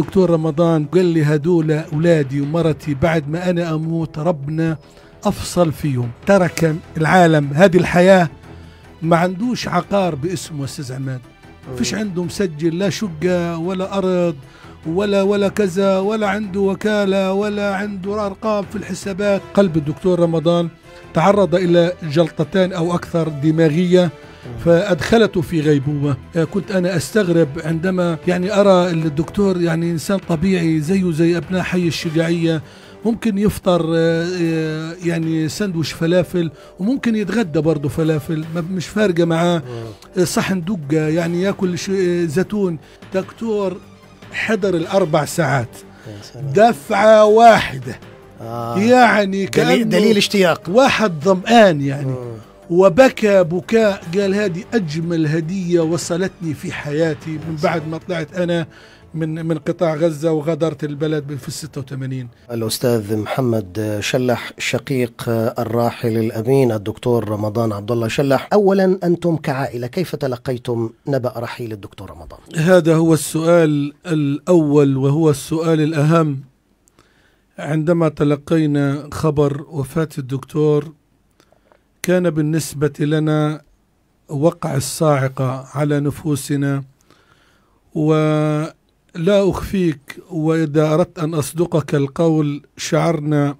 دكتور رمضان قال لي هدول أولادي ومرتي بعد ما أنا أموت ربنا أفصل فيهم ترك العالم هذه الحياة ما عندوش عقار باسمه أستاذ عماد فيش عنده مسجل لا شقة ولا أرض ولا ولا كذا ولا عنده وكالة ولا عنده أرقام في الحسابات قلب الدكتور رمضان تعرض إلى جلطتان أو أكثر دماغية فادخلته في غيبوبه آه، كنت انا استغرب عندما يعني ارى الدكتور يعني انسان طبيعي زيه زي ابناء حي الشجاعيه ممكن يفطر آه، آه، يعني سندوش فلافل وممكن يتغدى برضه فلافل مش فارقه معاه صحن دقه يعني ياكل زيتون دكتور حضر الاربع ساعات دفعه واحده آه يعني كان دليل اشتياق واحد ظمآن يعني آه. وبكى بكاء قال هذه أجمل هدية وصلتني في حياتي من بعد ما طلعت أنا من من قطاع غزة وغادرت البلد في 86 الأستاذ محمد شلح شقيق الراحل الأمين الدكتور رمضان عبد الله شلح أولا أنتم كعائلة كيف تلقيتم نبأ رحيل الدكتور رمضان؟ هذا هو السؤال الأول وهو السؤال الأهم عندما تلقينا خبر وفاة الدكتور كان بالنسبة لنا وقع الصاعقة على نفوسنا ولا أخفيك وإذا أردت أن أصدقك القول شعرنا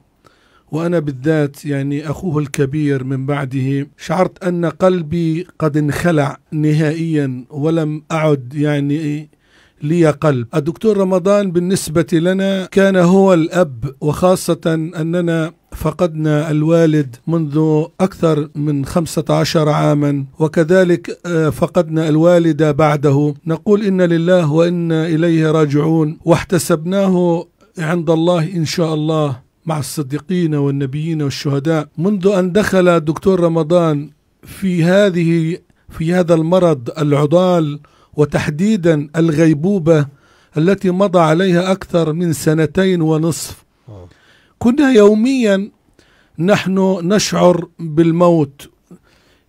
وأنا بالذات يعني أخوه الكبير من بعده شعرت أن قلبي قد انخلع نهائيا ولم أعد يعني لي قلب الدكتور رمضان بالنسبة لنا كان هو الأب وخاصة أننا فقدنا الوالد منذ أكثر من 15 عاما وكذلك آه، فقدنا الوالدة بعده نقول إن لله وإنا إليه راجعون واحتسبناه عند الله إن شاء الله مع الصديقين والنبيين والشهداء منذ أن دخل الدكتور رمضان في هذه في هذا المرض العضال وتحديدا الغيبوبة التي مضى عليها أكثر من سنتين ونصف آه. كنا يوميا نحن نشعر بالموت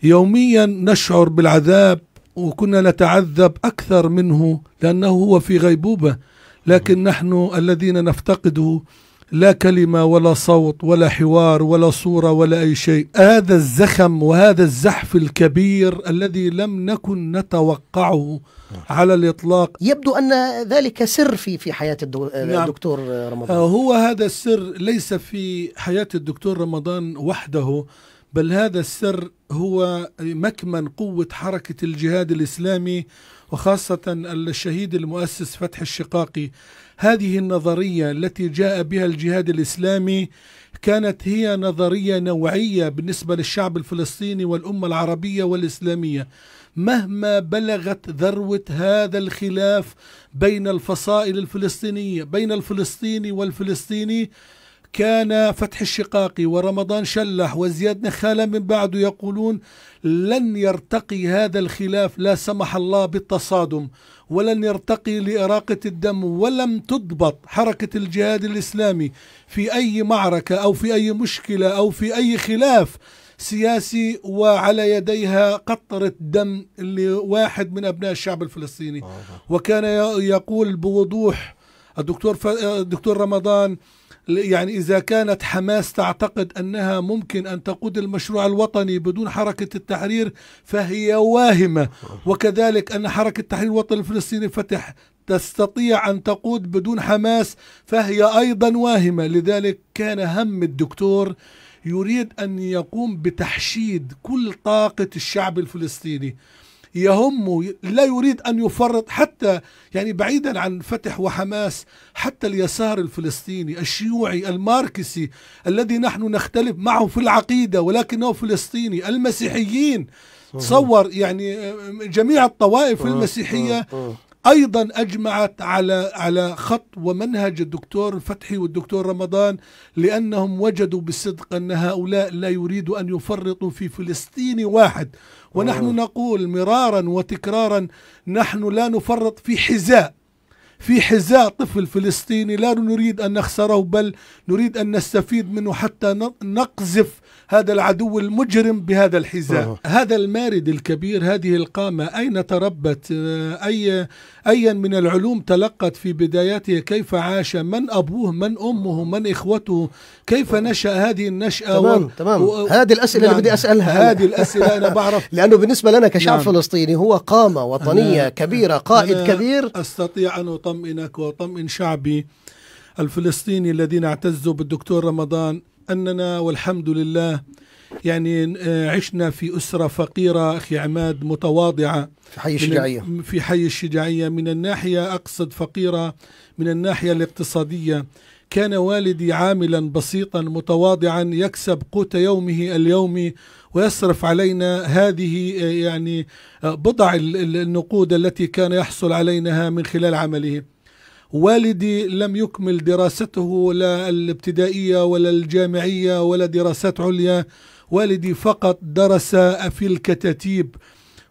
يوميا نشعر بالعذاب وكنا نتعذب أكثر منه لأنه هو في غيبوبة لكن آه. نحن الذين نفتقده لا كلمة ولا صوت ولا حوار ولا صورة ولا أي شيء هذا الزخم وهذا الزحف الكبير الذي لم نكن نتوقعه على الإطلاق يبدو أن ذلك سر في في حياة الدكتور نعم. رمضان آه، هو هذا السر ليس في حياة الدكتور رمضان وحده بل هذا السر هو مكمن قوة حركة الجهاد الإسلامي وخاصة الشهيد المؤسس فتح الشقاقي هذه النظرية التي جاء بها الجهاد الإسلامي كانت هي نظرية نوعية بالنسبة للشعب الفلسطيني والأمة العربية والإسلامية مهما بلغت ذروة هذا الخلاف بين الفصائل الفلسطينية بين الفلسطيني والفلسطيني كان فتح الشقاقي ورمضان شلح وزياد نخالة من بعده يقولون لن يرتقي هذا الخلاف لا سمح الله بالتصادم ولن يرتقي لإراقة الدم ولم تضبط حركة الجهاد الإسلامي في أي معركة أو في أي مشكلة أو في أي خلاف سياسي وعلى يديها قطرة دم لواحد من أبناء الشعب الفلسطيني وكان يقول بوضوح الدكتور, الدكتور رمضان يعني إذا كانت حماس تعتقد أنها ممكن أن تقود المشروع الوطني بدون حركة التحرير فهي واهمة وكذلك أن حركة التحرير الوطني الفلسطيني فتح تستطيع أن تقود بدون حماس فهي أيضا واهمة لذلك كان هم الدكتور يريد أن يقوم بتحشيد كل طاقة الشعب الفلسطيني يهمه لا يريد أن يفرط حتى يعني بعيدا عن فتح وحماس حتى اليسار الفلسطيني الشيوعي الماركسي الذي نحن نختلف معه في العقيدة ولكنه فلسطيني المسيحيين تصور يعني آه، آه، جميع الطوائف آه، المسيحية ايضا اجمعت على على خط ومنهج الدكتور الفتحي والدكتور رمضان لانهم وجدوا بالصدق ان هؤلاء لا يريد ان يفرطوا في فلسطيني واحد ونحن أوه. نقول مرارا وتكرارا نحن لا نفرط في حذاء في حذاء طفل فلسطيني لا نريد ان نخسره بل نريد ان نستفيد منه حتى نقذف هذا العدو المجرم بهذا الحذاء أوه. هذا المارد الكبير هذه القامة أين تربت آه، أي أيا من العلوم تلقت في بداياته كيف عاش من أبوه من أمه من إخوته كيف نشأ هذه النشأة تمام و... تمام و... هذه الأسئلة يعني اللي نعم. بدي أسألها هذه الأسئلة أنا بعرف لأنه بالنسبة لنا كشعب يعني فلسطيني هو قامة وطنية أنا كبيرة قائد أنا كبير أستطيع أن أطمئنك وأطمئن شعبي الفلسطيني الذين اعتزوا بالدكتور رمضان أننا والحمد لله يعني آه، عشنا في أسرة فقيرة أخي عماد متواضعة في حي الشجاعية في حي الشجاعية من الناحية أقصد فقيرة من الناحية الاقتصادية كان والدي عاملا بسيطا متواضعا يكسب قوت يومه اليومي ويصرف علينا هذه آه، يعني آه، بضع النقود التي كان يحصل عليها من خلال عمله والدي لم يكمل دراسته لا الابتدائية ولا الجامعية ولا دراسات عليا والدي فقط درس في الكتاتيب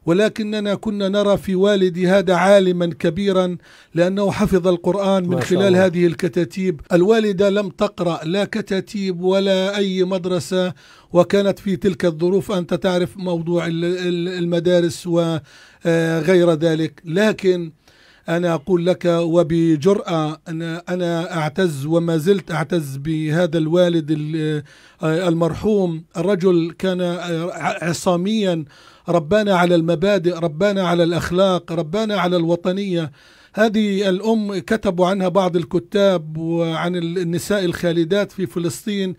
ولكننا كنا نرى في والدي هذا عالما كبيرا لأنه حفظ القرآن من خلال الله. هذه الكتاتيب الوالدة لم تقرأ لا كتاتيب ولا أي مدرسة وكانت في تلك الظروف أنت تعرف موضوع المدارس وغير آه، ذلك لكن أنا أقول لك وبجرأة أنا, أنا أعتز وما زلت أعتز بهذا الوالد آه، المرحوم الرجل كان عصاميا ربانا على المبادئ ربانا على الأخلاق ربانا على الوطنية هذه الأم كتبوا عنها بعض الكتاب وعن النساء الخالدات في فلسطين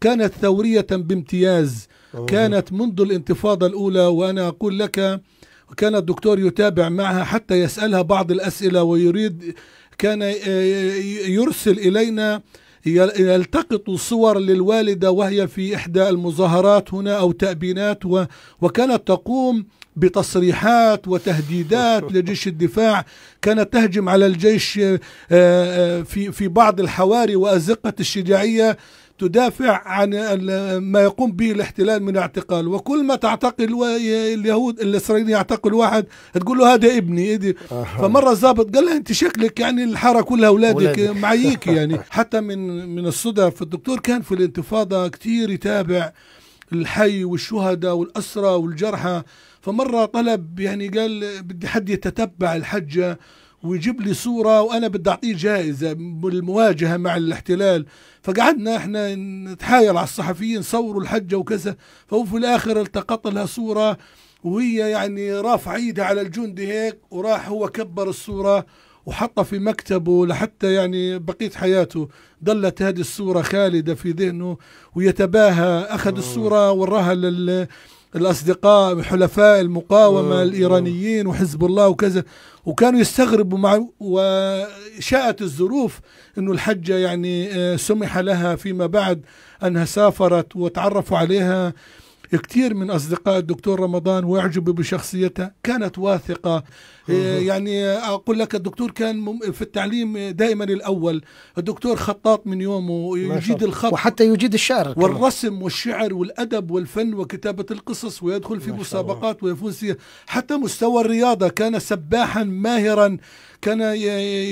كانت ثورية بامتياز كانت منذ الانتفاضة الأولى وأنا أقول لك وكان الدكتور يتابع معها حتى يسألها بعض الأسئلة ويريد كان آه، يرسل إلينا يلتقط صور للوالدة وهي في إحدى المظاهرات هنا أو تأبينات وكانت تقوم بتصريحات وتهديدات لجيش الدفاع كانت تهجم على الجيش آه، آه، في في بعض الحواري وأزقة الشجاعية تدافع عن ما يقوم به الاحتلال من اعتقال وكل ما تعتقل اليهود الاسرائيلي يعتقل واحد تقول له هذا ابني إيدي. فمره الضابط قال له انت شكلك يعني الحاره كلها اولادك معيك يعني حتى من من الصدف الدكتور كان في الانتفاضه كثير يتابع الحي والشهداء والاسرى والجرحى فمره طلب يعني قال بدي حد يتتبع الحجه ويجيب لي صوره وانا بدي اعطيه جائزه بالمواجهه مع الاحتلال فقعدنا احنا نتحايل على الصحفيين صوروا الحجه وكذا فهو في الاخر التقط لها صوره وهي يعني رافعه ايدها على الجندي هيك وراح هو كبر الصوره وحطها في مكتبه لحتى يعني بقية حياته ظلت هذه الصورة خالدة في ذهنه ويتباهى أخذ آه. الصورة وراها لل الأصدقاء حلفاء المقاومة آه، آه. الإيرانيين وحزب الله وكذا وكانوا يستغربوا مع وشاءت الظروف انه الحجه يعني آه، سمح لها فيما بعد انها سافرت وتعرفوا عليها كثير من أصدقاء الدكتور رمضان وأعجبوا بشخصيته كانت واثقة إيه، يعني أقول لك الدكتور كان في التعليم دائما الأول الدكتور خطاط من يومه يجيد الخط وحتى يجيد الشعر والرسم والشعر والأدب والفن وكتابة القصص ويدخل في مسابقات ويفوز فيها حتى مستوى الرياضة كان سباحا ماهرا كان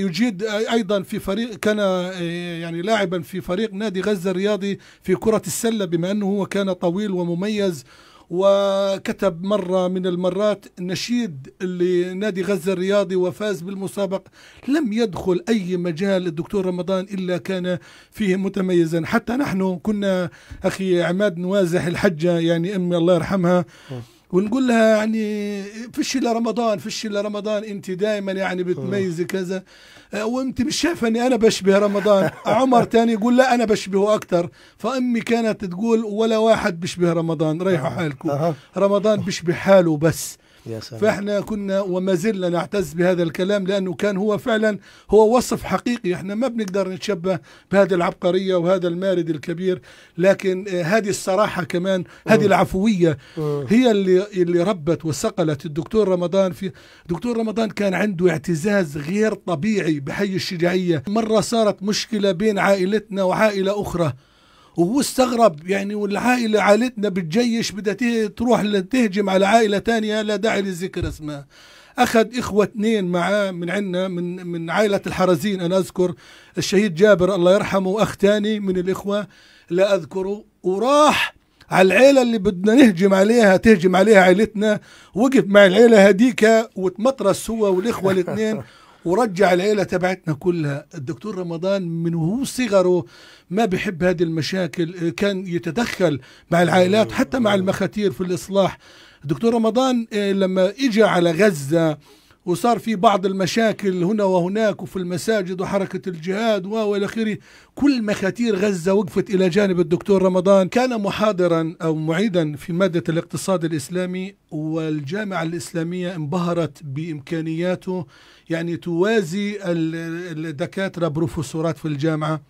يجيد ايضا في فريق كان إيه، يعني لاعبا في فريق نادي غزه الرياضي في كره السله بما انه هو كان طويل ومميز مميز وكتب مرة من المرات نشيد لنادي غزة الرياضي وفاز بالمسابقة لم يدخل أي مجال الدكتور رمضان إلا كان فيه متميزا حتى نحن كنا أخي عماد نوازح الحجة يعني أمي الله يرحمها ونقول لها يعني فيش الا رمضان فيش الا رمضان انت دائما يعني بتميزي كذا آه، وانت مش شايفه اني انا بشبه رمضان عمر تاني يقول لا انا بشبهه اكثر فامي كانت تقول ولا واحد بشبه رمضان ريحوا حالكم رمضان بشبه حاله بس يا سلام. فاحنا كنا وما زلنا نعتز بهذا الكلام لانه كان هو فعلا هو وصف حقيقي احنا ما بنقدر نتشبه بهذه العبقريه وهذا المارد الكبير لكن آه، هذه الصراحه كمان هذه العفويه هي اللي اللي ربت وسقلت الدكتور رمضان في دكتور رمضان كان عنده اعتزاز غير طبيعي بحي الشجاعيه مره صارت مشكله بين عائلتنا وعائله اخرى وهو استغرب يعني والعائلة عائلتنا بتجيش بدها تروح تهجم على عائلة تانية لا داعي للذكر اسمها أخذ إخوة اثنين معاه من عنا من من عائلة الحرزين أنا أذكر الشهيد جابر الله يرحمه وأخ تاني من الإخوة لا أذكره وراح على العيلة اللي بدنا نهجم عليها تهجم عليها عيلتنا وقف مع العيلة هديكة وتمطرس هو والإخوة الاثنين ورجع العيله تبعتنا كلها الدكتور رمضان من وهو صغره ما بحب هذه المشاكل كان يتدخل مع العائلات حتى مع المخاتير في الاصلاح الدكتور رمضان إيه، لما اجى على غزه وصار في بعض المشاكل هنا وهناك وفي المساجد وحركة الجهاد وإلى آخره كل مخاتير غزة وقفت إلى جانب الدكتور رمضان كان محاضرا أو معيدا في مادة الاقتصاد الإسلامي والجامعة الإسلامية انبهرت بإمكانياته يعني توازي الدكاترة بروفيسورات في الجامعة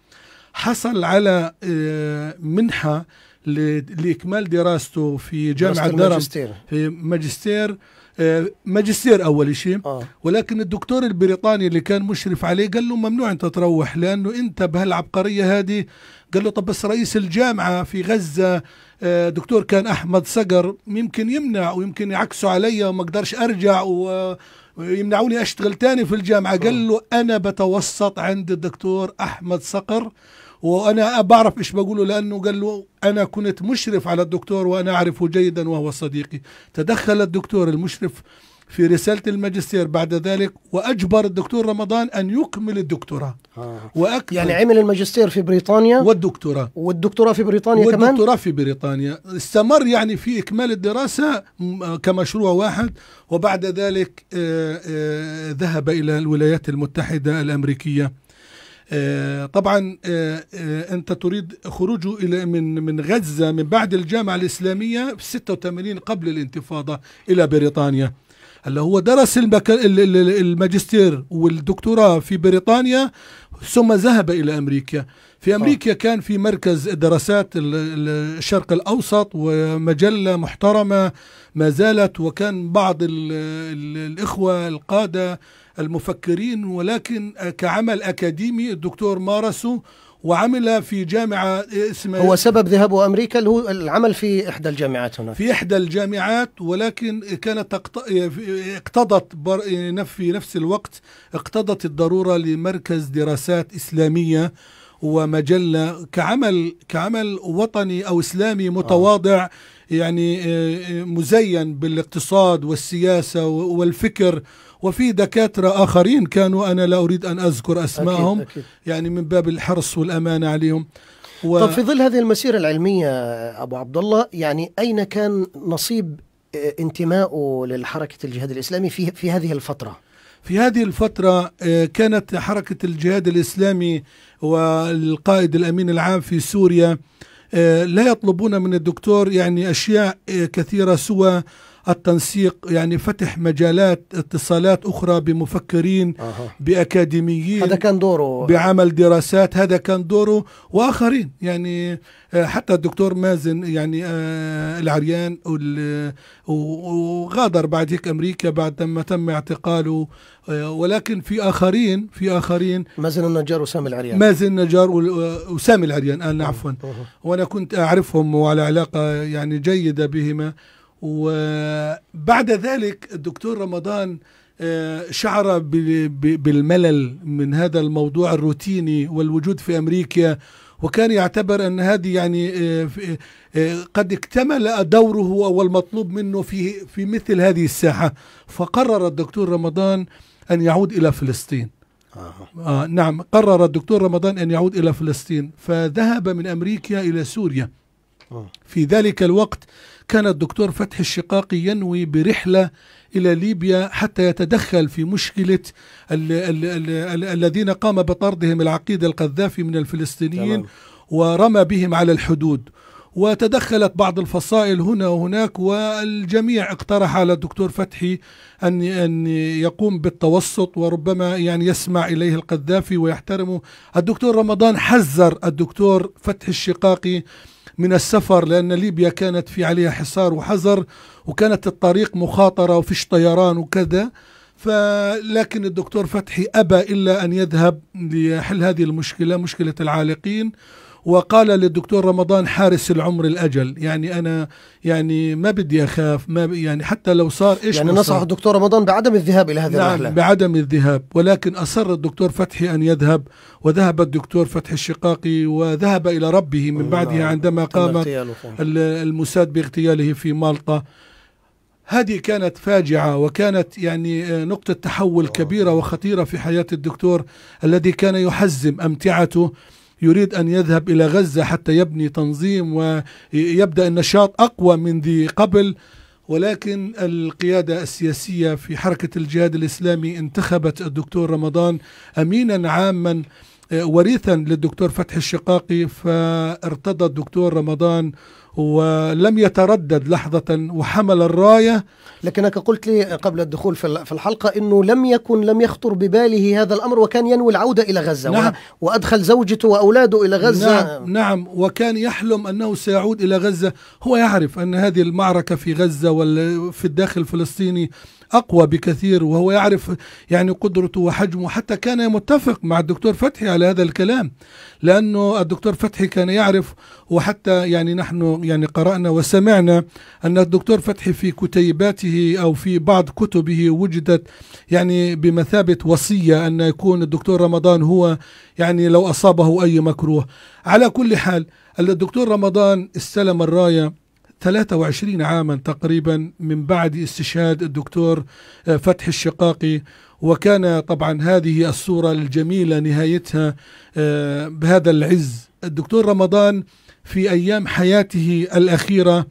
حصل على آه، منحة لاكمال دراسته في جامعه درم في ماجستير آه، ماجستير اول شيء آه. ولكن الدكتور البريطاني اللي كان مشرف عليه قال له ممنوع انت تروح لانه انت بهالعبقريه هذه قال له طب بس رئيس الجامعه في غزه آه، دكتور كان احمد صقر يمكن يمنع ويمكن يعكسوا علي وما اقدرش ارجع و ويمنعوني اشتغل تاني في الجامعه قال آه. له انا بتوسط عند الدكتور احمد صقر وانا بعرف ايش بقوله لانه قال له انا كنت مشرف على الدكتور وانا اعرفه جيدا وهو صديقي تدخل الدكتور المشرف في رسالة الماجستير بعد ذلك وأجبر الدكتور رمضان أن يكمل الدكتوراه آه. وأكمل يعني عمل الماجستير في بريطانيا والدكتوراه والدكتوراه في بريطانيا والدكتوراه كمان والدكتوراه في بريطانيا استمر يعني في إكمال الدراسة آه، كمشروع واحد وبعد ذلك آه، ذهب إلى الولايات المتحدة الأمريكية آه، طبعا آه، آه، أنت تريد خروجه إلى من من غزة من بعد الجامعة الإسلامية في 86 قبل الانتفاضة إلى بريطانيا هلا هو درس الماجستير والدكتوراه في بريطانيا ثم ذهب الى امريكا في امريكا كان في مركز دراسات الشرق الاوسط ومجله محترمه ما زالت وكان بعض الاخوه القاده المفكرين ولكن كعمل أكاديمي الدكتور مارسه وعمل في جامعة اسمها هو سبب ذهابه أمريكا اللي هو العمل في إحدى الجامعات هنا في إحدى الجامعات ولكن كانت اقتضت في نفس الوقت اقتضت الضرورة لمركز دراسات إسلامية ومجلة كعمل كعمل وطني أو إسلامي متواضع آه. يعني آه، آه، مزين بالاقتصاد والسياسة والفكر وفي دكاترة آخرين كانوا أنا لا أريد أن أذكر أسمائهم أكيد أكيد. يعني من باب الحرص والأمانة عليهم و... طب في ظل هذه المسيرة العلمية أبو عبد الله يعني أين كان نصيب آه، انتمائه للحركة الجهاد الإسلامي في, في هذه الفترة؟ في هذه الفترة كانت حركة الجهاد الإسلامي والقائد الأمين العام في سوريا آه، لا يطلبون من الدكتور يعني أشياء آه، كثيرة سوى التنسيق يعني فتح مجالات اتصالات أخرى بمفكرين أه. بأكاديميين هذا كان دوره بعمل دراسات هذا كان دوره وآخرين يعني آه، حتى الدكتور مازن يعني آه، العريان وغادر بعد هيك أمريكا بعد ما تم اعتقاله آه، ولكن في آخرين في آخرين مازن النجار وسامي العريان مازن النجار وسامي العريان أنا عفوا وأنا كنت أعرفهم وعلى علاقة يعني جيدة بهما وبعد ذلك الدكتور رمضان آه، شعر بالملل من هذا الموضوع الروتيني والوجود في امريكا وكان يعتبر ان هذه يعني آه، آه، قد اكتمل دوره والمطلوب منه في في مثل هذه الساحه فقرر الدكتور رمضان ان يعود الى فلسطين آه نعم قرر الدكتور رمضان ان يعود الى فلسطين فذهب من امريكا الى سوريا في ذلك الوقت كان الدكتور فتحي الشقاقي ينوي برحلة إلى ليبيا حتى يتدخل في مشكلة الـ الـ الـ الـ الذين قام بطردهم العقيدة القذافي من الفلسطينيين ورمى بهم على الحدود وتدخلت بعض الفصائل هنا وهناك والجميع اقترح على الدكتور فتحي أن أن يقوم بالتوسط وربما يعني يسمع إليه القذافي ويحترمه الدكتور رمضان حذر الدكتور فتحي الشقاقي من السفر لأن ليبيا كانت في عليها حصار وحظر وكانت الطريق مخاطرة وفيش طيران وكذا فلكن الدكتور فتحي أبى إلا أن يذهب ليحل هذه المشكلة مشكلة العالقين وقال للدكتور رمضان حارس العمر الأجل يعني أنا يعني ما بدي أخاف ما يعني حتى لو صار إيش يعني نصح الدكتور رمضان بعدم الذهاب إلى هذه نعم الرحلة بعدم الذهاب ولكن أصر الدكتور فتحي أن يذهب وذهب الدكتور فتحي الشقاقي وذهب إلى ربه من بعدها عندما قام الموساد باغتياله في مالطا هذه كانت فاجعة وكانت يعني آه، نقطة تحول كبيرة وخطيرة في حياة الدكتور الذي كان يحزم أمتعته يريد أن يذهب إلى غزة حتى يبني تنظيم ويبدأ النشاط أقوى من ذي قبل ولكن القيادة السياسية في حركة الجهاد الإسلامي انتخبت الدكتور رمضان أمينا عاما اه، وريثا للدكتور فتح الشقاقي فارتضى الدكتور رمضان ولم يتردد لحظة وحمل الراية لكنك قلت لي قبل الدخول في الحلقة أنه لم يكن لم يخطر بباله هذا الأمر وكان ينوي العودة إلى غزة نعم وأدخل زوجته وأولاده إلى غزة نعم, نعم وكان يحلم أنه سيعود إلى غزة هو يعرف أن هذه المعركة في غزة وفي الداخل الفلسطيني أقوى بكثير وهو يعرف يعني قدرته وحجمه حتى كان متفق مع الدكتور فتحي على هذا الكلام لأنه الدكتور فتحي كان يعرف وحتى يعني نحن يعني قرأنا وسمعنا أن الدكتور فتحي في كتيباته أو في بعض كتبه وجدت يعني بمثابة وصية أن يكون الدكتور رمضان هو يعني لو أصابه أي مكروه على كل حال الدكتور رمضان استلم الراية 23 عاما تقريبا من بعد استشهاد الدكتور آه، فتح الشقاقي وكان طبعا هذه الصورة الجميلة نهايتها آه، بهذا العز الدكتور رمضان في أيام حياته الأخيرة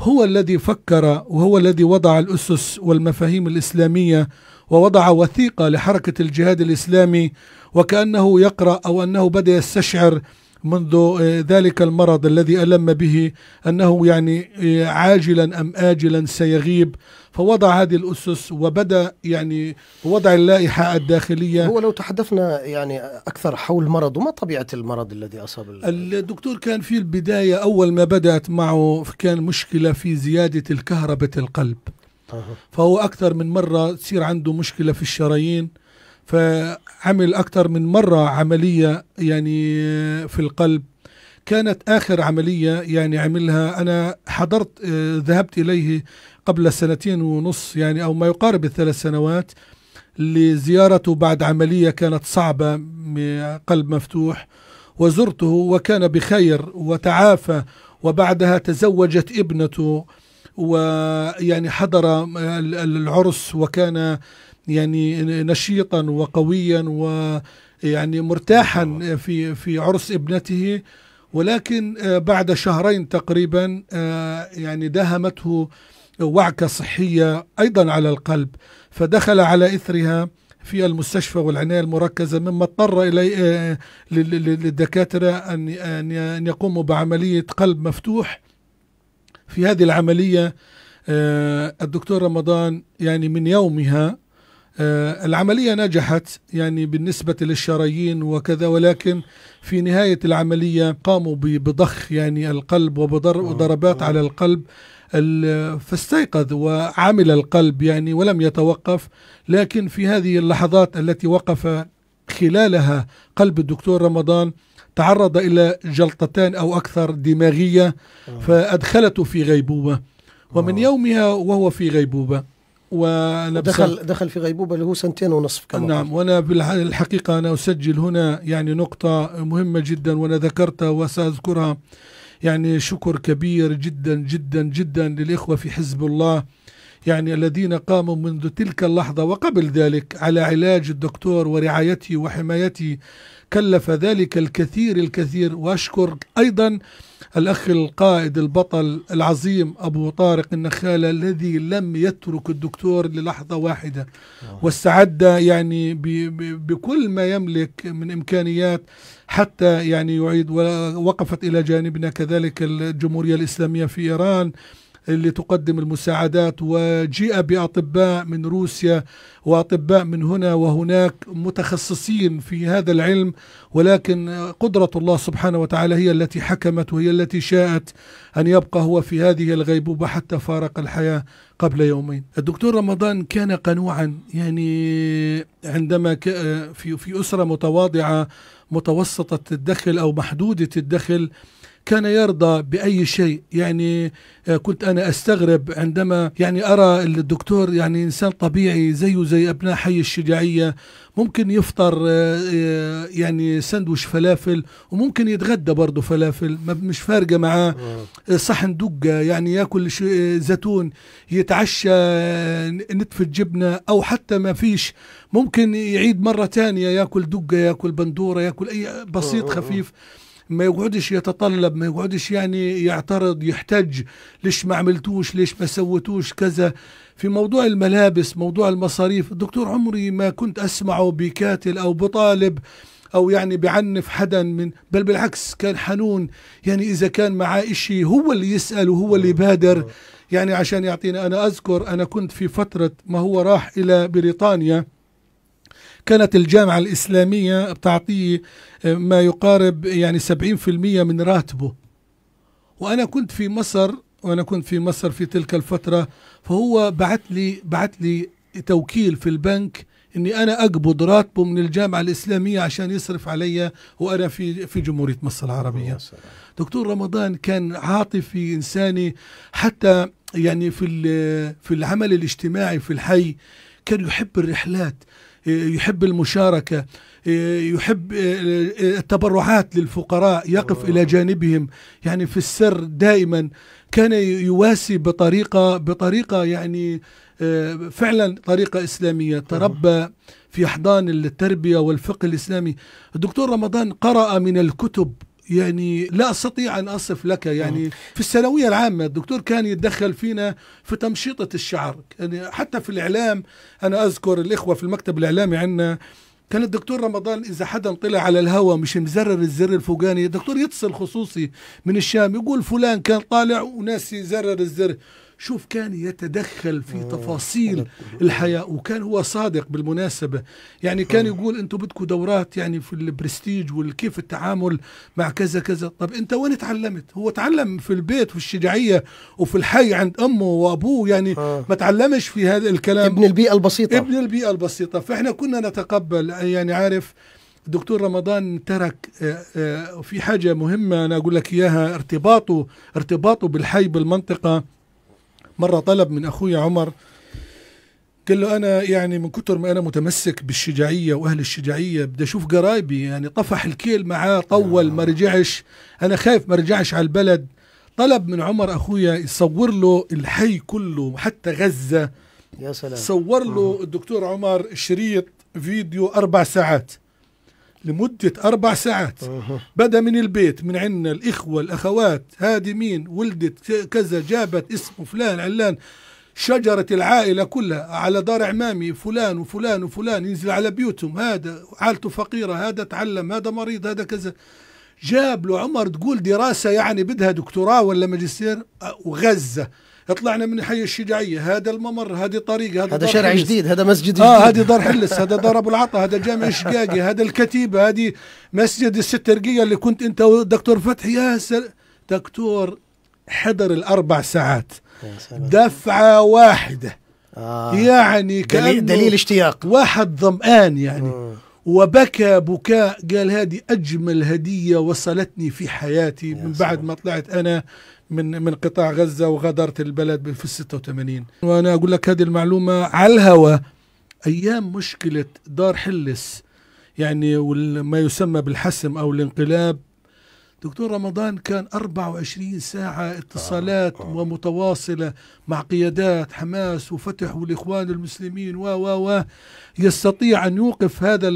هو الذي فكر وهو الذي وضع الأسس والمفاهيم الإسلامية ووضع وثيقة لحركة الجهاد الإسلامي وكأنه يقرأ أو أنه بدأ يستشعر منذ آه، ذلك المرض الذي ألم به أنه يعني آه، عاجلا أم آجلا سيغيب فوضع هذه الأسس وبدأ يعني وضع اللائحة الداخلية هو لو تحدثنا يعني أكثر حول مرضه ما طبيعة المرض الذي أصاب الدكتور كان في البداية أول ما بدأت معه كان مشكلة في زيادة الكهربة القلب فهو أكثر من مرة تصير عنده مشكلة في الشرايين فعمل أكثر من مرة عملية يعني في القلب كانت آخر عملية يعني عملها أنا حضرت آه، ذهبت إليه قبل سنتين ونص يعني أو ما يقارب الثلاث سنوات لزيارته بعد عملية كانت صعبة قلب مفتوح وزرته وكان بخير وتعافى وبعدها تزوجت ابنته ويعني حضر العرس وكان يعني نشيطا وقويا ويعني مرتاحا نعم. في في عرس ابنته ولكن آه، بعد شهرين تقريبا آه، يعني داهمته وعكة صحية أيضا على القلب فدخل على إثرها في المستشفى والعناية المركزة مما اضطر الي آه، للدكاترة أن يقوموا بعملية قلب مفتوح في هذه العملية الدكتور رمضان يعني من يومها آه، العملية نجحت يعني بالنسبة للشرايين وكذا ولكن في نهاية العملية قاموا بضخ يعني القلب آه، وضربات آه. على القلب فاستيقظ وعمل القلب يعني ولم يتوقف لكن في هذه اللحظات التي وقف خلالها قلب الدكتور رمضان تعرض إلى جلطتان أو أكثر دماغية فأدخلته في غيبوبة ومن يومها وهو في غيبوبة ودخل دخل في غيبوبه اللي هو سنتين ونصف كمان نعم وانا بالحقيقه انا اسجل هنا يعني نقطه مهمه جدا وانا ذكرتها وساذكرها يعني شكر كبير جدا جدا جدا للاخوه في حزب الله يعني الذين قاموا منذ تلك اللحظه وقبل ذلك على علاج الدكتور ورعايته وحمايته كلف ذلك الكثير الكثير واشكر ايضا الاخ القائد البطل العظيم ابو طارق النخاله الذي لم يترك الدكتور للحظه واحده آه. واستعد يعني بكل ما يملك من امكانيات حتى يعني يعيد ووقفت الى جانبنا كذلك الجمهوريه الاسلاميه في ايران اللي تقدم المساعدات وجيء باطباء من روسيا واطباء من هنا وهناك متخصصين في هذا العلم ولكن قدره الله سبحانه وتعالى هي التي حكمت وهي التي شاءت ان يبقى هو في هذه الغيبوبه حتى فارق الحياه قبل يومين الدكتور رمضان كان قنوعا يعني عندما في في اسره متواضعه متوسطه الدخل او محدوده الدخل كان يرضى بأي شيء يعني آه، كنت أنا أستغرب عندما يعني أرى الدكتور يعني إنسان طبيعي زيه زي أبناء حي الشجاعية ممكن يفطر آه، آه، يعني سندويش فلافل وممكن يتغدى برضه فلافل مش فارقة معاه صحن دقة يعني ياكل زيتون يتعشى نتفة جبنة أو حتى ما فيش ممكن يعيد مرة تانية ياكل دقة ياكل بندورة ياكل أي بسيط خفيف ما يقعدش يتطلب ما يقعدش يعني يعترض يحتج ليش ما عملتوش ليش ما سويتوش كذا في موضوع الملابس موضوع المصاريف الدكتور عمري ما كنت أسمعه بكاتل أو بطالب او يعني بعنف حدا من بل بالعكس كان حنون يعني اذا كان معاه اشي هو اللي يسال وهو اللي آه، يبادر آه. يعني عشان يعطينا انا اذكر انا كنت في فتره ما هو راح الى بريطانيا كانت الجامعة الإسلامية بتعطيه آه، ما يقارب يعني 70% من راتبه وأنا كنت في مصر وأنا كنت في مصر في تلك الفترة فهو بعت لي بعت لي توكيل في البنك اني انا اقبض راتبه من الجامعه الاسلاميه عشان يصرف علي وانا في في جمهوريه مصر العربيه. دكتور رمضان كان عاطفي انساني حتى يعني في في العمل الاجتماعي في الحي كان يحب الرحلات يحب المشاركة يحب التبرعات للفقراء يقف إلى جانبهم يعني في السر دائما كان يواسي بطريقة بطريقة يعني آه، فعلا طريقة إسلامية تربى في أحضان التربية والفقه الإسلامي الدكتور رمضان قرأ من الكتب يعني لا استطيع ان اصف لك يعني في الثانويه العامه الدكتور كان يتدخل فينا في تمشيطه الشعر يعني حتى في الاعلام انا اذكر الاخوه في المكتب الاعلامي عندنا كان الدكتور رمضان اذا حدا طلع على الهواء مش مزرر الزر الفوقاني الدكتور يتصل خصوصي من الشام يقول فلان كان طالع وناسي يزرر الزر شوف كان يتدخل في آه، تفاصيل الحياة وكان هو صادق بالمناسبة يعني كان آه. يقول انتم بدكم دورات يعني في البرستيج والكيف التعامل مع كذا كذا طب انت وين تعلمت هو تعلم في البيت في الشجاعية وفي الحي عند امه وابوه يعني آه. ما تعلمش في هذا الكلام ابن البيئة البسيطة ابن البيئة البسيطة فاحنا كنا نتقبل يعني عارف الدكتور رمضان ترك في حاجة مهمة أنا أقول لك إياها ارتباطه ارتباطه بالحي بالمنطقة مرة طلب من أخوي عمر قال له أنا يعني من كتر ما أنا متمسك بالشجاعية وأهل الشجاعية بدي أشوف قرايبي يعني طفح الكيل معاه طول آه. ما رجعش أنا خايف ما رجعش على البلد طلب من عمر أخويا يصور له الحي كله حتى غزة يا سلام صور له الدكتور عمر شريط فيديو أربع ساعات لمدة أربع ساعات أه. بدأ من البيت من عندنا الإخوة الأخوات هذه مين ولدت كذا جابت اسم فلان علان شجرة العائلة كلها على دار عمامي فلان وفلان وفلان ينزل على بيوتهم هذا عائلته فقيرة هذا تعلم هذا مريض هذا كذا جاب له عمر تقول دراسة يعني بدها دكتوراه ولا ماجستير وغزة طلعنا من حي الشجاعيه هذا الممر هذه طريق هذا, هذا شارع حلس. جديد هذا مسجد آه، جديد اه هذه دار حلس هذا دار ابو العطا هذا جامع الشقاقي هذا الكتيبه هذه مسجد السترقيه اللي كنت انت دكتور فتحي يا سل... دكتور حضر الاربع ساعات دفعه واحده آه يعني كان دليل, دليل اشتياق واحد ظمآن يعني م. آه. وبكى بكاء قال هذه أجمل هدية وصلتني في حياتي من بعد ما طلعت أنا من من قطاع غزة وغادرت البلد في 86 وأنا أقول لك هذه المعلومة على الهوى أيام مشكلة دار حلس يعني ما يسمى بالحسم أو الانقلاب دكتور رمضان كان 24 ساعة اتصالات آه،, آه. ومتواصلة مع قيادات حماس وفتح والإخوان المسلمين و و و يستطيع أن يوقف هذا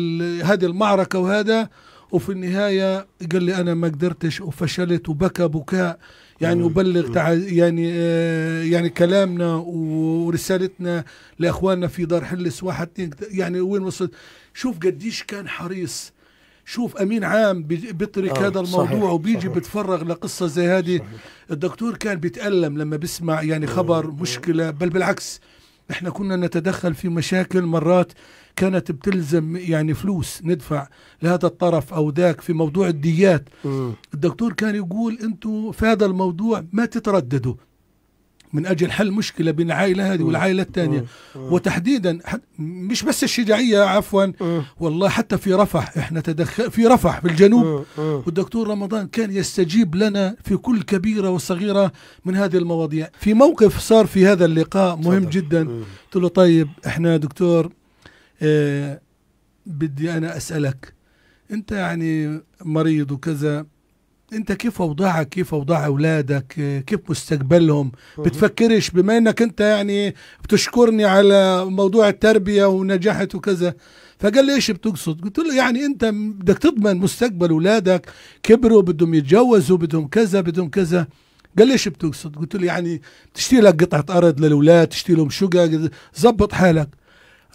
هذه المعركة وهذا وفي النهايه قال لي انا ما قدرتش وفشلت وبكى بكاء يعني ابلغ تع... يعني آه يعني كلامنا ورسالتنا لاخواننا في دار حلس واحد يعني وين وصلت شوف قديش كان حريص شوف امين عام بيترك آه، هذا الموضوع صحيح وبيجي صحيح بتفرغ لقصه زي هذه الدكتور كان بيتالم لما بيسمع يعني خبر مشكله بل بالعكس احنا كنا نتدخل في مشاكل مرات كانت بتلزم يعني فلوس ندفع لهذا الطرف او ذاك في موضوع الديات م. الدكتور كان يقول انتم في هذا الموضوع ما تترددوا من اجل حل مشكله بين العائله هذه والعائله الثانيه وتحديدا مش بس الشجاعيه عفوا والله حتى في رفح احنا تدخل في رفح في الجنوب والدكتور رمضان كان يستجيب لنا في كل كبيره وصغيره من هذه المواضيع في موقف صار في هذا اللقاء مهم جدا قلت له طيب احنا دكتور آه، بدي انا اسالك انت يعني مريض وكذا انت كيف اوضاعك كيف اوضاع اولادك آه، كيف مستقبلهم بتفكرش بما انك انت يعني بتشكرني على موضوع التربيه ونجحت وكذا فقال لي ايش بتقصد قلت له يعني انت بدك تضمن مستقبل اولادك كبروا بدهم يتجوزوا بدهم كذا بدهم كذا قال لي ايش بتقصد قلت له يعني تشتري لك قطعه ارض للاولاد تشتري لهم شقق ظبط حالك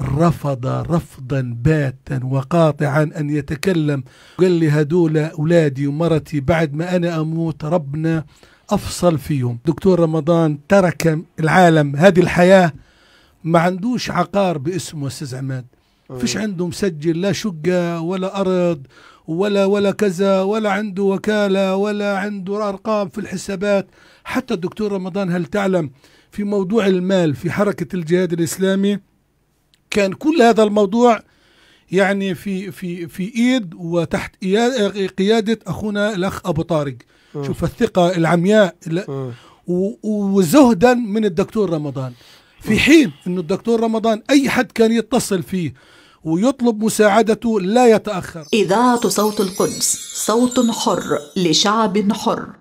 رفض رفضا باتا وقاطعا أن يتكلم قال لي هدول أولادي ومرتي بعد ما أنا أموت ربنا أفصل فيهم دكتور رمضان ترك العالم هذه الحياة ما عندوش عقار باسمه أستاذ عماد فيش عنده مسجل لا شقة ولا أرض ولا ولا كذا ولا عنده وكالة ولا عنده أرقام في الحسابات حتى الدكتور رمضان هل تعلم في موضوع المال في حركة الجهاد الإسلامي كان كل هذا الموضوع يعني في في في ايد وتحت قياده اخونا الاخ ابو طارق م. شوف الثقه العمياء وزهدا من الدكتور رمضان في حين انه الدكتور رمضان اي حد كان يتصل فيه ويطلب مساعدته لا يتاخر اذاعه صوت القدس صوت حر لشعب حر